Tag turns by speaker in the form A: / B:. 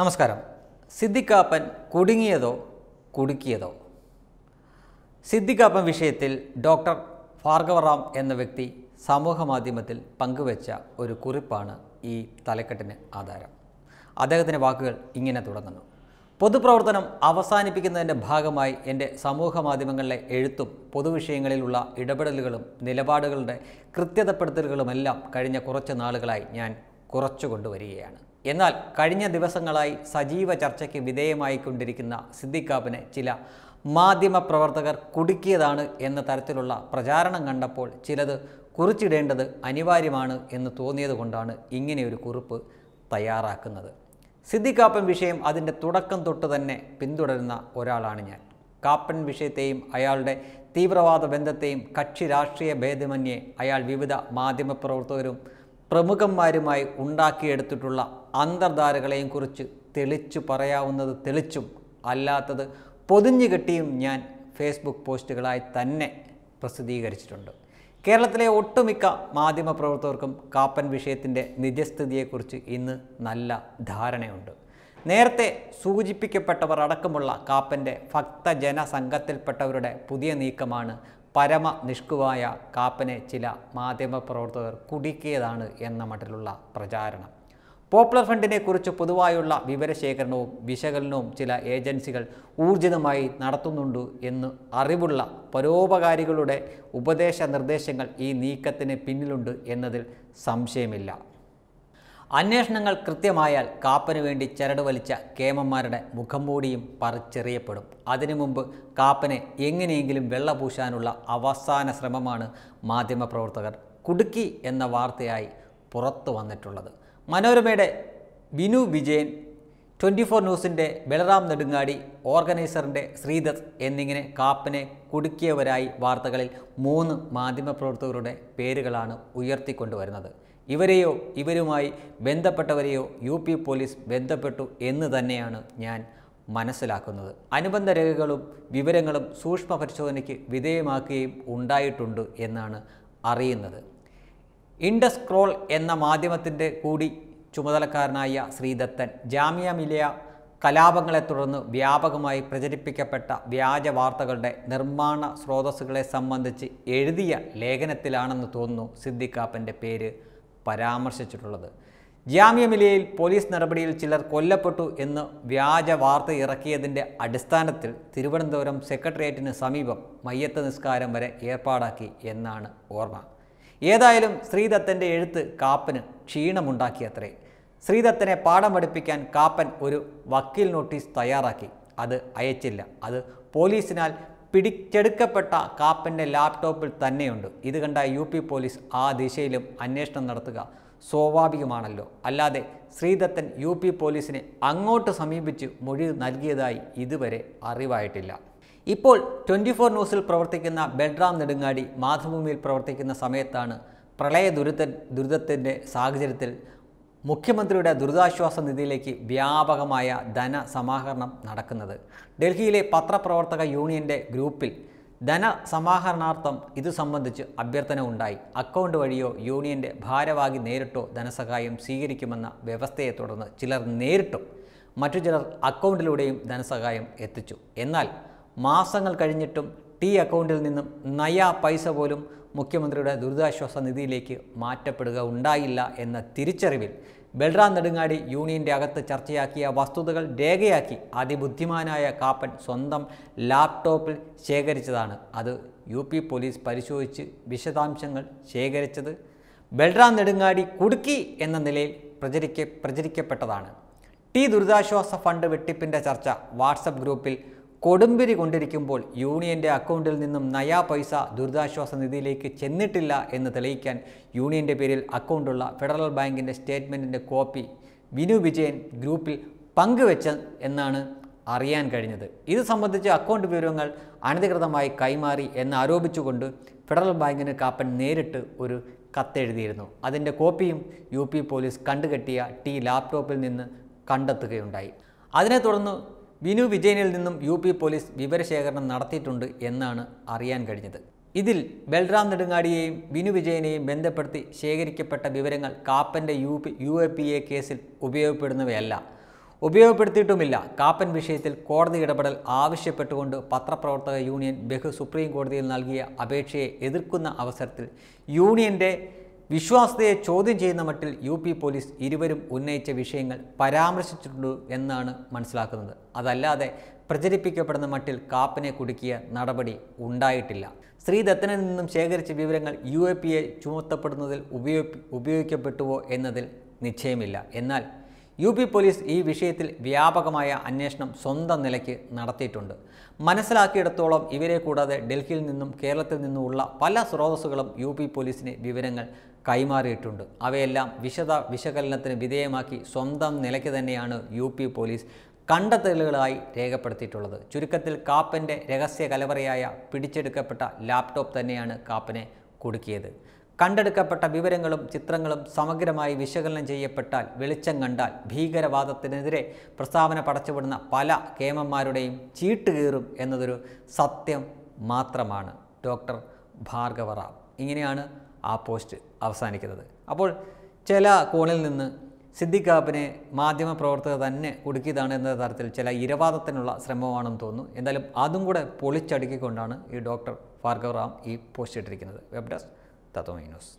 A: നമസ്കാരം സിദ്ധിക്കാപ്പൻ കുടുങ്ങിയതോ കുടുക്കിയതോ സിദ്ധിക്കാപ്പൻ വിഷയത്തിൽ ഡോക്ടർ ഭാർഗവറാം എന്ന വ്യക്തി സമൂഹമാധ്യമത്തിൽ പങ്കുവച്ച ഒരു കുറിപ്പാണ് ഈ തലക്കെട്ടിന് ആധാരം അദ്ദേഹത്തിൻ്റെ വാക്കുകൾ ഇങ്ങനെ തുടങ്ങുന്നു പൊതുപ്രവർത്തനം അവസാനിപ്പിക്കുന്നതിൻ്റെ ഭാഗമായി എൻ്റെ സമൂഹമാധ്യമങ്ങളിലെ എഴുത്തും പൊതുവിഷയങ്ങളിലുള്ള ഇടപെടലുകളും നിലപാടുകളുടെ കൃത്യതപ്പെടുത്തലുകളുമെല്ലാം കഴിഞ്ഞ കുറച്ച് നാളുകളായി ഞാൻ കുറച്ചു കൊണ്ടുവരികയാണ് എന്നാൽ കഴിഞ്ഞ ദിവസങ്ങളായി സജീവ ചർച്ചയ്ക്ക് വിധേയമായിക്കൊണ്ടിരിക്കുന്ന സിദ്ദിഖാബിനെ ചില മാധ്യമ പ്രവർത്തകർ കുടുക്കിയതാണ് എന്ന തരത്തിലുള്ള പ്രചാരണം കണ്ടപ്പോൾ ചിലത് കുറിച്ചിടേണ്ടത് അനിവാര്യമാണ് എന്ന് തോന്നിയതുകൊണ്ടാണ് ഇങ്ങനെയൊരു കുറിപ്പ് തയ്യാറാക്കുന്നത് സിദ്ദിഖാപ്പൻ വിഷയം അതിൻ്റെ തുടക്കം തൊട്ട് തന്നെ പിന്തുടരുന്ന ഒരാളാണ് ഞാൻ കാപ്പൻ വിഷയത്തെയും അയാളുടെ തീവ്രവാദ ബന്ധത്തെയും കക്ഷി രാഷ്ട്രീയ ഭേദമന്യേ അയാൾ വിവിധ മാധ്യമപ്രവർത്തകരും പ്രമുഖന്മാരുമായി ഉണ്ടാക്കിയെടുത്തിട്ടുള്ള അന്തർധാരകളെയും കുറിച്ച് തെളിച്ചു പറയാവുന്നത് തെളിച്ചും അല്ലാത്തത് പൊതിഞ്ഞു കെട്ടിയും ഞാൻ ഫേസ്ബുക്ക് പോസ്റ്റുകളായി തന്നെ പ്രസിദ്ധീകരിച്ചിട്ടുണ്ട് കേരളത്തിലെ ഒട്ടുമിക്ക പ്രവർത്തകർക്കും കാപ്പൻ വിഷയത്തിൻ്റെ നിജസ്ഥിതിയെക്കുറിച്ച് ഇന്ന് നല്ല ധാരണയുണ്ട് നേരത്തെ സൂചിപ്പിക്കപ്പെട്ടവർ അടക്കമുള്ള കാപ്പൻ്റെ ഭക്തജന സംഘത്തിൽപ്പെട്ടവരുടെ പുതിയ നീക്കമാണ് പരമ നിഷ്കുവായ കാപ്പനെ ചില മാധ്യമപ്രവർത്തകർ കുടുക്കിയതാണ് എന്ന മട്ടിലുള്ള പ്രചാരണം പോപ്പുലർ ഫണ്ടിനെ കുറിച്ച് പൊതുവായുള്ള വിവരശേഖരണവും വിശകലനവും ചില ഏജൻസികൾ ഊർജിതമായി നടത്തുന്നുണ്ട് എന്ന് അറിവുള്ള പരോപകാരികളുടെ ഉപദേശ നിർദ്ദേശങ്ങൾ ഈ നീക്കത്തിന് പിന്നിലുണ്ട് എന്നതിൽ സംശയമില്ല അന്വേഷണങ്ങൾ കൃത്യമായാൽ കാപ്പന് വേണ്ടി ചരട് വലിച്ച കേമന്മാരുടെ മുഖംമൂടിയും പറിച്ചെറിയപ്പെടും അതിനു മുമ്പ് കാപ്പനെ എങ്ങനെയെങ്കിലും വെള്ളപൂശാനുള്ള അവസാന ശ്രമമാണ് മാധ്യമപ്രവർത്തകർ കുടുക്കി എന്ന വാർത്തയായി പുറത്തു വന്നിട്ടുള്ളത് മനോരമയുടെ ബിനു വിജയൻ ട്വൻറ്റി ഫോർ ന്യൂസിൻ്റെ ബലറാം നെടുങ്ങാടി ഓർഗനൈസറിൻ്റെ ശ്രീദത്ത് എന്നിങ്ങനെ കാപ്പനെ കുടുക്കിയവരായി വാർത്തകളിൽ മൂന്ന് മാധ്യമപ്രവർത്തകരുടെ പേരുകളാണ് ഉയർത്തിക്കൊണ്ടുവരുന്നത് ഇവരെയോ ഇവരുമായി ബന്ധപ്പെട്ടവരെയോ യു പി പോലീസ് ബന്ധപ്പെട്ടു എന്ന് തന്നെയാണ് ഞാൻ മനസ്സിലാക്കുന്നത് അനുബന്ധ രേഖകളും വിവരങ്ങളും സൂക്ഷ്മ പരിശോധനയ്ക്ക് വിധേയമാക്കുകയും ഉണ്ടായിട്ടുണ്ട് എന്നാണ് അറിയുന്നത് ഇൻഡസ് ക്രോൾ എന്ന മാധ്യമത്തിൻ്റെ കൂടി ചുമതലക്കാരനായ ശ്രീദത്തൻ ജാമ്യ മിലിയ കലാപങ്ങളെ തുടർന്ന് വ്യാപകമായി പ്രചരിപ്പിക്കപ്പെട്ട വ്യാജ വാർത്തകളുടെ നിർമ്മാണ സ്രോതസ്സുകളെ സംബന്ധിച്ച് എഴുതിയ ലേഖനത്തിലാണെന്ന് തോന്നുന്നു സിദ്ദിഖാപ്പൻ്റെ പേര് പരാമർശിച്ചിട്ടുള്ളത് ജാമ്യ മിലിയയിൽ പോലീസ് നടപടിയിൽ ചിലർ കൊല്ലപ്പെട്ടു എന്ന് വ്യാജ വാർത്ത ഇറക്കിയതിൻ്റെ അടിസ്ഥാനത്തിൽ തിരുവനന്തപുരം സെക്രട്ടേറിയറ്റിന് സമീപം മയ്യത്ത് നിസ്കാരം വരെ ഏർപ്പാടാക്കി എന്നാണ് ഓർമ്മ ഏതായാലും ശ്രീദത്തൻ്റെ എഴുത്ത് കാപ്പന് ക്ഷീണമുണ്ടാക്കിയത്രേ ശ്രീദത്തനെ പാഠം പഠിപ്പിക്കാൻ കാപ്പൻ ഒരു വക്കീൽ നോട്ടീസ് തയ്യാറാക്കി അത് അയച്ചില്ല അത് പോലീസിനാൽ പിടിച്ചെടുക്കപ്പെട്ട കാപ്പൻ്റെ ലാപ്ടോപ്പിൽ തന്നെയുണ്ട് ഇത് കണ്ട യു പി പോലീസ് ആ ദിശയിലും അന്വേഷണം നടത്തുക സ്വാഭാവികമാണല്ലോ അല്ലാതെ ശ്രീദത്തൻ യു പി പോലീസിനെ അങ്ങോട്ട് സമീപിച്ച് മൊഴി നൽകിയതായി ഇതുവരെ അറിവായിട്ടില്ല ഇപ്പോൾ ട്വൻറ്റി ഫോർ ന്യൂസിൽ പ്രവർത്തിക്കുന്ന ബൽറാം നെടുങ്ങാടി മാതൃഭൂമിയിൽ പ്രവർത്തിക്കുന്ന സമയത്താണ് പ്രളയ ദുരിത ദുരിതത്തിൻ്റെ സാഹചര്യത്തിൽ മുഖ്യമന്ത്രിയുടെ ദുരിതാശ്വാസ നിധിയിലേക്ക് വ്യാപകമായ ധനസമാഹരണം നടക്കുന്നത് ഡൽഹിയിലെ പത്രപ്രവർത്തക യൂണിയൻ്റെ ഗ്രൂപ്പിൽ ധനസമാഹരണാർത്ഥം ഇതു സംബന്ധിച്ച് അഭ്യർത്ഥന ഉണ്ടായി അക്കൗണ്ട് വഴിയോ യൂണിയൻ്റെ ഭാരവാഹി നേരിട്ടോ ധനസഹായം സ്വീകരിക്കുമെന്ന വ്യവസ്ഥയെ തുടർന്ന് ചിലർ നേരിട്ടും മറ്റു ചിലർ അക്കൗണ്ടിലൂടെയും ധനസഹായം എത്തിച്ചു എന്നാൽ മാസങ്ങൾ കഴിഞ്ഞിട്ടും ടി അക്കൗണ്ടിൽ നിന്നും നയ പൈസ പോലും മുഖ്യമന്ത്രിയുടെ ദുരിതാശ്വാസ നിധിയിലേക്ക് മാറ്റപ്പെടുക ഉണ്ടായില്ല എന്ന തിരിച്ചറിവിൽ ബൽറാം നെടുങ്ങാടി യൂണിയൻ്റെ അകത്ത് ചർച്ചയാക്കിയ വസ്തുതകൾ രേഖയാക്കി അതിബുദ്ധിമാനായ കാപ്പൻ സ്വന്തം ലാപ്ടോപ്പിൽ ശേഖരിച്ചതാണ് അത് യു പി പോലീസ് പരിശോധിച്ച് വിശദാംശങ്ങൾ ശേഖരിച്ചത് ബൽറാം നെടുങ്ങാടി കുടുക്കി എന്ന നിലയിൽ പ്രചരിക്ക പ്രചരിക്കപ്പെട്ടതാണ് ടി ദുരിതാശ്വാസ ഫണ്ട് വെട്ടിപ്പിൻ്റെ ചർച്ച വാട്സപ്പ് ഗ്രൂപ്പിൽ കൊടുമ്പിരി കൊണ്ടിരിക്കുമ്പോൾ യൂണിയൻ്റെ അക്കൗണ്ടിൽ നിന്നും നയാ പൈസ ദുരിതാശ്വാസ നിധിയിലേക്ക് ചെന്നിട്ടില്ല എന്ന് തെളിയിക്കാൻ യൂണിയൻ്റെ പേരിൽ അക്കൗണ്ടുള്ള ഫെഡറൽ ബാങ്കിൻ്റെ സ്റ്റേറ്റ്മെൻറ്റിൻ്റെ കോപ്പി വിനു വിജയൻ ഗ്രൂപ്പിൽ പങ്കുവെച്ച എന്നാണ് അറിയാൻ കഴിഞ്ഞത് ഇത് സംബന്ധിച്ച് അക്കൗണ്ട് വിവരങ്ങൾ അനധികൃതമായി കൈമാറി എന്ന് ആരോപിച്ചുകൊണ്ട് ഫെഡറൽ ബാങ്കിന് കാപ്പൻ നേരിട്ട് ഒരു കത്തെഴുതിയിരുന്നു അതിൻ്റെ കോപ്പിയും യു പി പോലീസ് കണ്ടുകെട്ടിയ ടി ലാപ്ടോപ്പിൽ നിന്ന് കണ്ടെത്തുകയുണ്ടായി അതിനെ തുടർന്ന് വിനു വിജയനിൽ നിന്നും യു പി പോലീസ് വിവരശേഖരണം നടത്തിയിട്ടുണ്ട് എന്നാണ് അറിയാൻ കഴിഞ്ഞത് ഇതിൽ ബൽറാം നെടുങ്ങാടിയെയും വിനു വിജയനെയും ബന്ധപ്പെടുത്തി ശേഖരിക്കപ്പെട്ട വിവരങ്ങൾ കാപ്പൻ്റെ U P U A P A കേസിൽ ഉപയോഗപ്പെടുന്നവയല്ല ഉപയോഗപ്പെടുത്തിയിട്ടുമില്ല കാപ്പൻ വിഷയത്തിൽ കോടതി ഇടപെടൽ ആവശ്യപ്പെട്ടുകൊണ്ട് പത്രപ്രവർത്തക യൂണിയൻ ബഹു സുപ്രീം കോടതിയിൽ നൽകിയ അപേക്ഷയെ എതിർക്കുന്ന അവസരത്തിൽ യൂണിയൻ്റെ വിശ്വാസതയെ ചോദ്യം ചെയ്യുന്ന മട്ടിൽ യു പി പോലീസ് ഇരുവരും ഉന്നയിച്ച വിഷയങ്ങൾ പരാമർശിച്ചിട്ടുണ്ട് എന്നാണ് മനസ്സിലാക്കുന്നത് അതല്ലാതെ പ്രചരിപ്പിക്കപ്പെടുന്ന മട്ടിൽ കാപ്പനെ കുടുക്കിയ നടപടി ഉണ്ടായിട്ടില്ല ശ്രീദത്തനിൽ നിന്നും ശേഖരിച്ച വിവരങ്ങൾ യു എ പിയെ ചുമത്തപ്പെടുന്നതിൽ ഉപയോഗി ഉപയോഗിക്കപ്പെട്ടുവോ എന്നതിൽ നിശ്ചയമില്ല എന്നാൽ യു പി പോലീസ് ഈ വിഷയത്തിൽ വ്യാപകമായ അന്വേഷണം സ്വന്തം നിലയ്ക്ക് നടത്തിയിട്ടുണ്ട് മനസ്സിലാക്കിയിടത്തോളം ഇവരെ കൂടാതെ ഡൽഹിയിൽ നിന്നും കേരളത്തിൽ നിന്നുമുള്ള പല സ്രോതസ്സുകളും യു പി പോലീസിന് വിവരങ്ങൾ കൈമാറിയിട്ടുണ്ട് അവയെല്ലാം വിശദ വിശകലനത്തിന് വിധേയമാക്കി സ്വന്തം നിലയ്ക്ക് തന്നെയാണ് യു പി പോലീസ് കണ്ടെത്തലുകളായി രേഖപ്പെടുത്തിയിട്ടുള്ളത് ചുരുക്കത്തിൽ കാപ്പൻ്റെ രഹസ്യ കലവറയായ പിടിച്ചെടുക്കപ്പെട്ട ലാപ്ടോപ്പ് തന്നെയാണ് കാപ്പനെ കുടുക്കിയത് കണ്ടെടുക്കപ്പെട്ട വിവരങ്ങളും ചിത്രങ്ങളും സമഗ്രമായി വിശകലനം ചെയ്യപ്പെട്ടാൽ വെളിച്ചം കണ്ടാൽ ഭീകരവാദത്തിനെതിരെ പ്രസ്താവന പടച്ചുവിടുന്ന പല കേമന്മാരുടെയും കീറും എന്നതൊരു സത്യം മാത്രമാണ് ഡോക്ടർ ഭാർഗവ റാവ് ഇങ്ങനെയാണ് ആ പോസ്റ്റ് അവസാനിക്കുന്നത് അപ്പോൾ ചില കോണിൽ നിന്ന് സിദ്ദിഖാബിനെ മാധ്യമപ്രവർത്തകർ തന്നെ കുടുക്കിയതാണ് എന്ന തരത്തിൽ ചില ഇരവാദത്തിനുള്ള ശ്രമമാണെന്ന് തോന്നുന്നു എന്തായാലും അതും കൂടെ പൊളിച്ചടുക്കിക്കൊണ്ടാണ് ഈ ഡോക്ടർ ഭാർഗവ റാം ഈ പോസ്റ്റ് ഇട്ടിരിക്കുന്നത് വെബ് ഡെസ്ക് da Dominus.